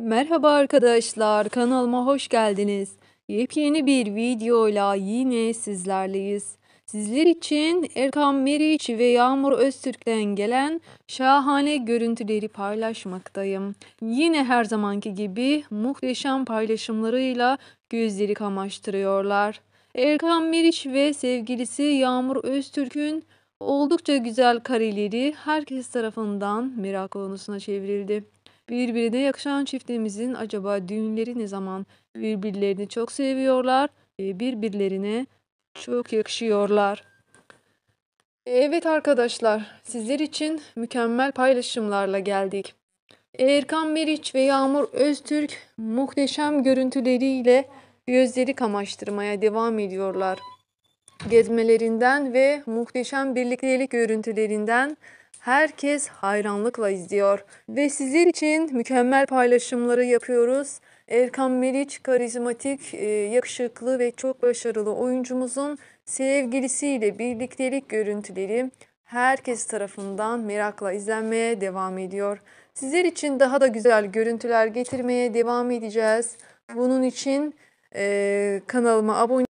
Merhaba arkadaşlar, kanalıma hoş geldiniz. Yepyeni bir videoyla yine sizlerleyiz. Sizler için Erkan Meriç ve Yağmur Öztürk'ten gelen şahane görüntüleri paylaşmaktayım. Yine her zamanki gibi muhteşem paylaşımlarıyla gözleri kamaştırıyorlar. Erkan Meriç ve sevgilisi Yağmur Öztürk'ün oldukça güzel kareleri herkes tarafından merak konusuna çevrildi. Birbirine yakışan çiftimizin acaba düğünleri ne zaman? Birbirlerini çok seviyorlar. E, birbirlerine çok yakışıyorlar. Evet arkadaşlar, sizler için mükemmel paylaşımlarla geldik. Erkan Meriç ve Yağmur Öztürk muhteşem görüntüleriyle gözleri kamaştırmaya devam ediyorlar. Gezmelerinden ve muhteşem birliktelik görüntülerinden herkes hayranlıkla izliyor. Ve sizler için mükemmel paylaşımları yapıyoruz. Erkan Meriç karizmatik, e, yakışıklı ve çok başarılı oyuncumuzun sevgilisiyle birliktelik görüntüleri herkes tarafından merakla izlenmeye devam ediyor. Sizler için daha da güzel görüntüler getirmeye devam edeceğiz. Bunun için e, kanalıma abone